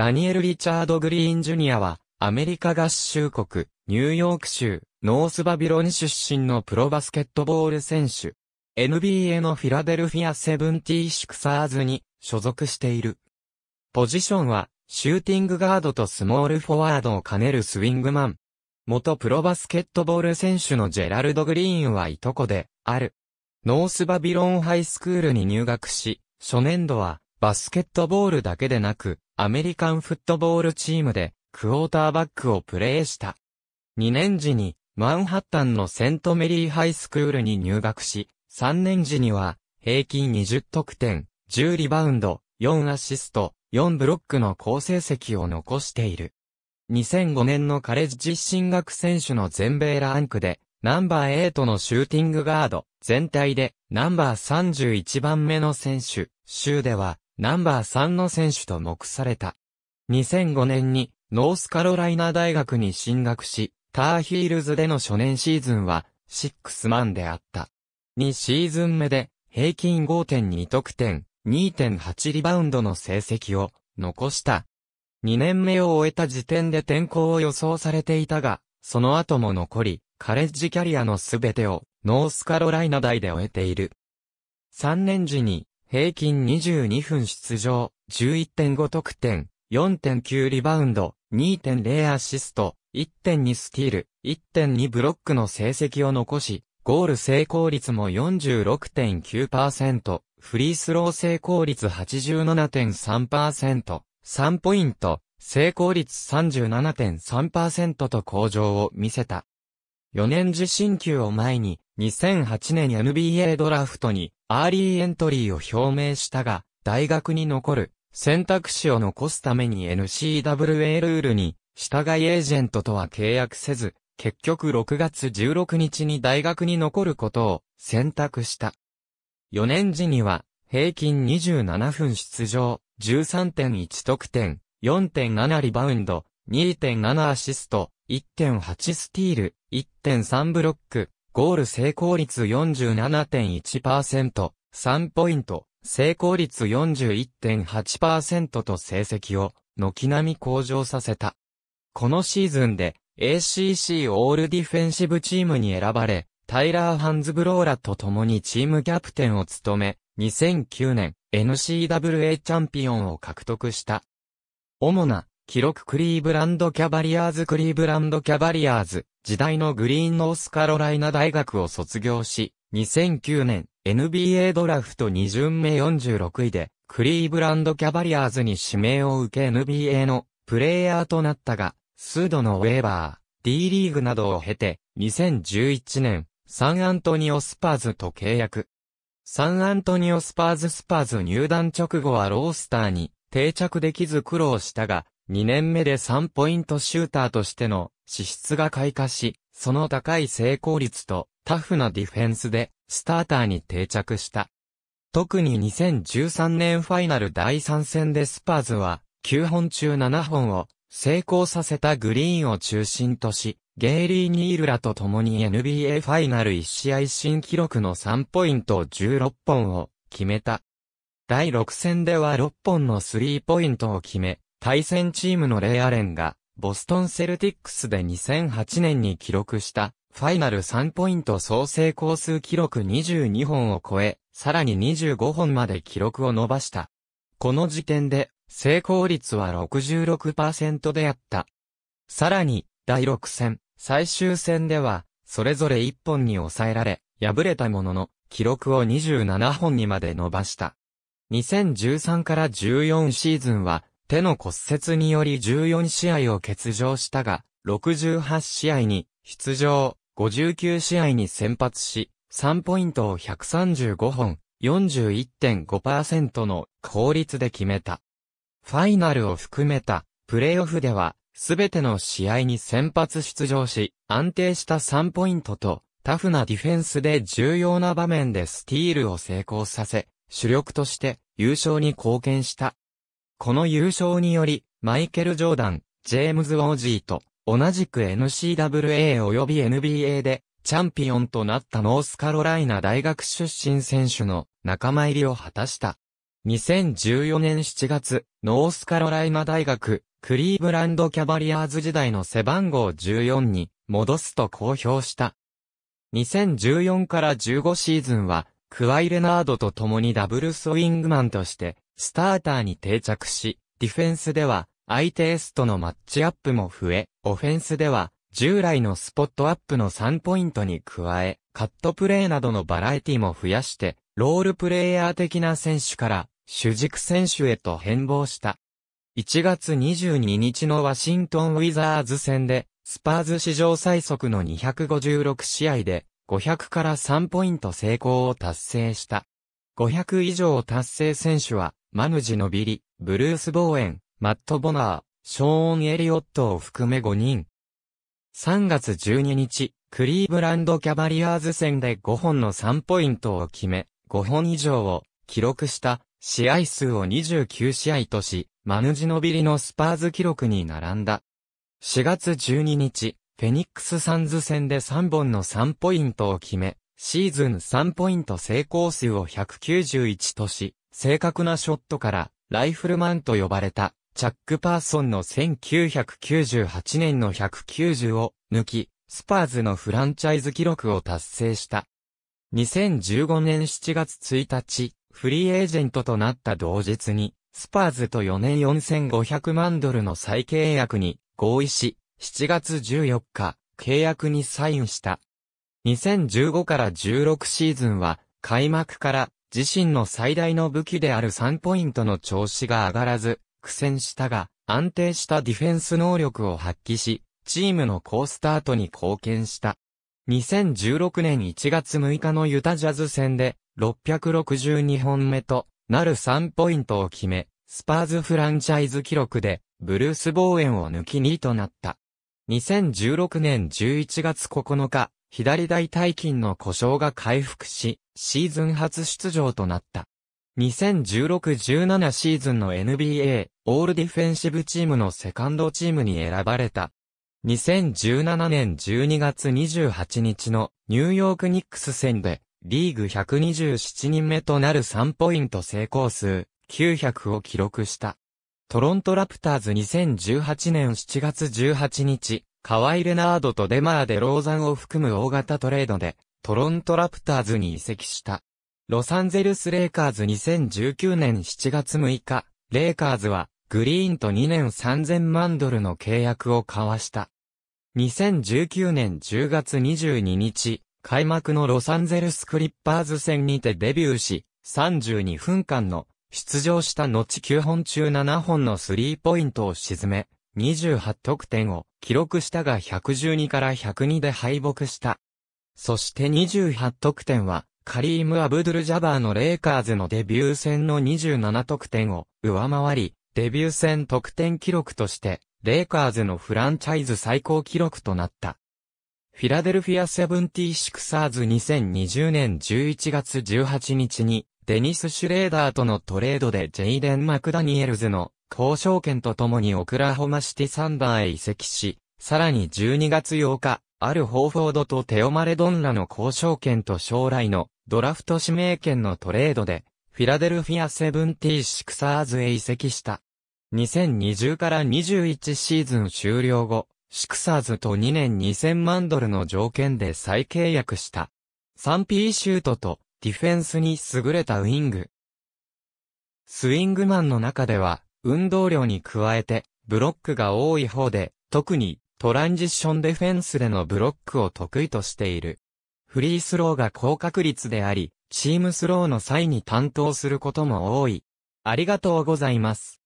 ダニエル・リチャード・グリーン・ジュニアは、アメリカ合衆国、ニューヨーク州、ノースバビロン出身のプロバスケットボール選手。NBA のフィラデルフィア・セブンティー・シクサーズに所属している。ポジションは、シューティングガードとスモールフォワードを兼ねるスウィングマン。元プロバスケットボール選手のジェラルド・グリーンはいとこで、ある。ノースバビロンハイスクールに入学し、初年度は、バスケットボールだけでなく、アメリカンフットボールチームで、クォーターバックをプレーした。2年時に、マンハッタンのセントメリーハイスクールに入学し、3年時には、平均20得点、10リバウンド、4アシスト、4ブロックの好成績を残している。2005年のカレッジ進学選手の全米ランクで、ナンバー8のシューティングガード、全体でナンバー31番目の選手、州ではナンバー3の選手と目された。2005年にノースカロライナ大学に進学し、ターヒールズでの初年シーズンはシックスマンであった。2シーズン目で平均5.2得点、2.8リバウンドの成績を残した。2年目を終えた時点で転校を予想されていたが、その後も残り、カレッジキャリアのすべてをノースカロライナ大で終えている。3年時に平均22分出場、11.5得点、4.9リバウンド、2.0アシスト、1.2スティール、1.2ブロックの成績を残し、ゴール成功率も46.9%、フリースロー成功率87.3%、3ポイント、成功率37.3%と向上を見せた。4年受信級を前に、2008年 NBA ドラフトにアーリーエントリーを表明したが、大学に残る選択肢を残すために n c w a ルールに従いエージェントとは契約せず、結局6月16日に大学に残ることを選択した。4年時には平均27分出場、13.1得点、4.7リバウンド、2.7アシスト、1.8スティール、1.3ブロック、ゴール成功率47.1%、3ポイント、成功率41.8%と成績を、軒並み向上させた。このシーズンで、ACC オールディフェンシブチームに選ばれ、タイラー・ハンズブローラと共にチームキャプテンを務め、2009年 n c w a チャンピオンを獲得した。主な記録クリーブランドキャバリアーズクリーブランドキャバリアーズ時代のグリーンノースカロライナ大学を卒業し、2009年 NBA ドラフト2巡目46位で、クリーブランドキャバリアーズに指名を受け NBA のプレイヤーとなったが、数度のウェーバー、D リーグなどを経て、2011年、サンアントニオスパーズと契約。サンアントニオスパーズスパーズ入団直後はロースターに定着できず苦労したが、2年目で3ポイントシューターとしての資質が開花し、その高い成功率とタフなディフェンスでスターターに定着した。特に2013年ファイナル第3戦でスパーズは9本中7本を成功させたグリーンを中心とし、ゲイリー・ニールらと共に NBA ファイナル1試合新記録の3ポイント16本を決めた。第6戦では6本のスリーポイントを決め、対戦チームのレイアレンがボストンセルティックスで2008年に記録した、ファイナル3ポイント総成功数記録22本を超え、さらに25本まで記録を伸ばした。この時点で、成功率は66%であった。さらに、第6戦、最終戦では、それぞれ1本に抑えられ、敗れたものの、記録を27本にまで伸ばした。2013から14シーズンは、手の骨折により14試合を欠場したが、68試合に出場、59試合に先発し、3ポイントを135本、41.5%の効率で決めた。ファイナルを含めたプレーオフでは、すべての試合に先発出場し、安定した3ポイントと、タフなディフェンスで重要な場面でスティールを成功させ、主力として優勝に貢献した。この優勝により、マイケル・ジョーダン、ジェームズ・ウォージーと、同じく NCAA 及び NBA で、チャンピオンとなったノースカロライナ大学出身選手の仲間入りを果たした。2014年7月、ノースカロライナ大学、クリーブランドキャバリアーズ時代の背番号14に戻すと公表した。2014から15シーズンは、クワイ・レナードと共にダブルスウィングマンとしてスターターに定着し、ディフェンスでは、相手エスとのマッチアップも増え、オフェンスでは、従来のスポットアップの3ポイントに加え、カットプレーなどのバラエティも増やして、ロールプレイヤー的な選手から、主軸選手へと変貌した。1月22日のワシントン・ウィザーズ戦で、スパーズ史上最速の256試合で、500から3ポイント成功を達成した。500以上達成選手は、マヌジノビリ、ブルース・ボーエン、マット・ボナー、ショーン・エリオットを含め5人。3月12日、クリーブランド・キャバリアーズ戦で5本の3ポイントを決め、5本以上を記録した試合数を29試合とし、マヌジノビリのスパーズ記録に並んだ。4月12日、フェニックスサンズ戦で3本の3ポイントを決め、シーズン3ポイント成功数を191とし、正確なショットから、ライフルマンと呼ばれた、チャック・パーソンの1998年の190を抜き、スパーズのフランチャイズ記録を達成した。2015年7月1日、フリーエージェントとなった同日に、スパーズと4年4500万ドルの再契約に合意し、7月14日、契約にサインした。2015から16シーズンは、開幕から自身の最大の武器である3ポイントの調子が上がらず、苦戦したが、安定したディフェンス能力を発揮し、チームの好スタートに貢献した。2016年1月6日のユタジャズ戦で、662本目となる3ポイントを決め、スパーズフランチャイズ記録で、ブルース・ボーエンを抜き2位となった。2016年11月9日、左大腿筋の故障が回復し、シーズン初出場となった。2016-17シーズンの NBA オールディフェンシブチームのセカンドチームに選ばれた。2017年12月28日のニューヨークニックス戦でリーグ127人目となる3ポイント成功数900を記録した。トロントラプターズ2018年7月18日カワイ・レナードとデマーでローザンを含む大型トレードで、トロントラプターズに移籍した。ロサンゼルス・レイカーズ2019年7月6日、レイカーズは、グリーンと2年3000万ドルの契約を交わした。2019年10月22日、開幕のロサンゼルス・クリッパーズ戦にてデビューし、32分間の出場した後9本中7本のスリーポイントを沈め、28得点を記録したが112から102で敗北した。そして28得点は、カリーム・アブドゥル・ジャバーのレイカーズのデビュー戦の27得点を上回り、デビュー戦得点記録として、レイカーズのフランチャイズ最高記録となった。フィラデルフィア・セブンティ・シクサーズ2020年11月18日に、デニス・シュレーダーとのトレードでジェイデン・マクダニエルズの交渉権とともにオクラホマシティサンダーへ移籍し、さらに12月8日、あるホーフォードとテオマレドンラの交渉権と将来のドラフト指名権のトレードで、フィラデルフィアセブンティーシクサーズへ移籍した。2020から21シーズン終了後、シクサーズと2年2000万ドルの条件で再契約した。3P シュートとディフェンスに優れたウィング。スイングマンの中では運動量に加えて、ブロックが多い方で、特にトランジッションデフェンスでのブロックを得意としている。フリースローが高確率であり、チームスローの際に担当することも多い。ありがとうございます。